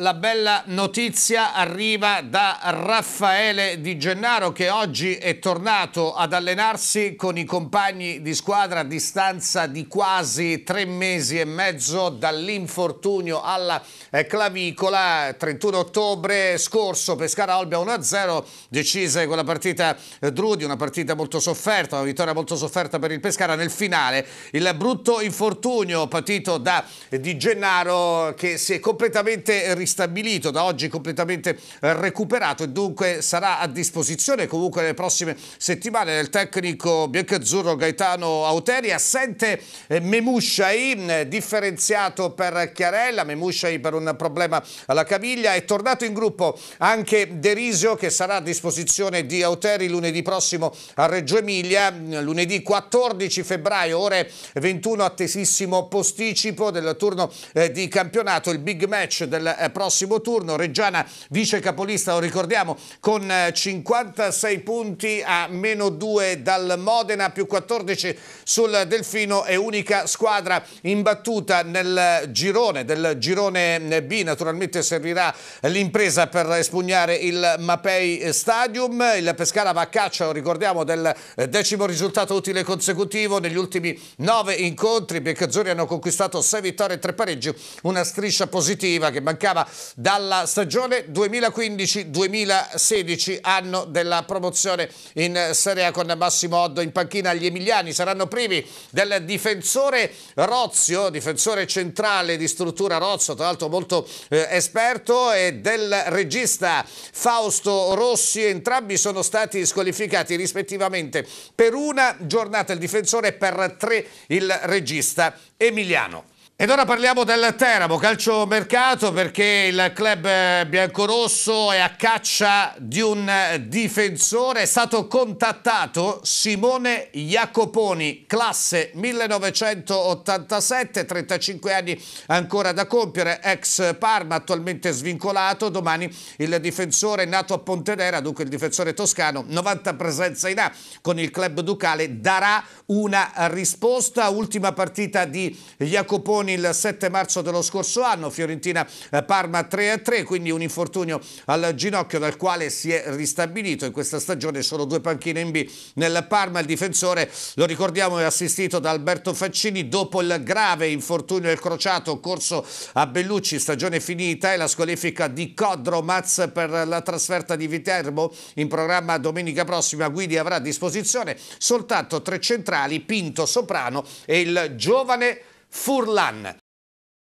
La bella notizia arriva da Raffaele Di Gennaro che oggi è tornato ad allenarsi con i compagni di squadra a distanza di quasi tre mesi e mezzo dall'infortunio alla eh, clavicola. 31 ottobre scorso Pescara Olbia 1-0 decise quella partita eh, Drudi, una partita molto sofferta, una vittoria molto sofferta per il Pescara. Nel finale il brutto infortunio patito da Di Gennaro che si è completamente rifiutato ristabilito, da oggi completamente recuperato e dunque sarà a disposizione comunque nelle prossime settimane del tecnico biancazzurro Gaetano Auteri, assente eh, Memushai, differenziato per Chiarella, Memushai per un problema alla caviglia, è tornato in gruppo anche Derisio che sarà a disposizione di Auteri lunedì prossimo a Reggio Emilia, lunedì 14 febbraio ore 21 attesissimo posticipo del turno eh, di campionato, il big match del eh, prossimo turno. Reggiana vice capolista, lo ricordiamo, con 56 eh, punti a meno 2 dal Modena, più 14 sul Delfino, e unica squadra imbattuta nel girone, del girone B. Naturalmente servirà l'impresa per espugnare il Mapei Stadium. Il Pescara va a caccia, lo ricordiamo, del decimo risultato utile consecutivo negli ultimi 9 incontri. I Biancazzurri hanno conquistato 6 vittorie e 3 pareggi, una striscia positiva che mancava giocava dalla stagione 2015-2016, anno della promozione in Serie A con Massimo Oddo in panchina. Gli emiliani saranno privi del difensore Rozio, difensore centrale di struttura Rozzo, tra l'altro molto eh, esperto, e del regista Fausto Rossi. Entrambi sono stati squalificati rispettivamente per una giornata il difensore e per tre il regista Emiliano. Ed ora parliamo del Teramo, calcio mercato perché il club eh, biancorosso è a caccia di un difensore. È stato contattato Simone Jacoponi, classe 1987, 35 anni ancora da compiere, ex Parma, attualmente svincolato. Domani il difensore nato a Pontedera, dunque il difensore toscano, 90 presenze in A con il club ducale, darà una risposta. Ultima partita di Jacoponi con il 7 marzo dello scorso anno, Fiorentina-Parma eh, 3-3, quindi un infortunio al ginocchio dal quale si è ristabilito in questa stagione, solo due panchine in B nel Parma, il difensore lo ricordiamo è assistito da Alberto Faccini dopo il grave infortunio del crociato corso a Bellucci, stagione finita e la squalifica di Codro Maz per la trasferta di Viterbo in programma domenica prossima, Guidi avrà a disposizione soltanto tre centrali, Pinto, Soprano e il giovane Furlan,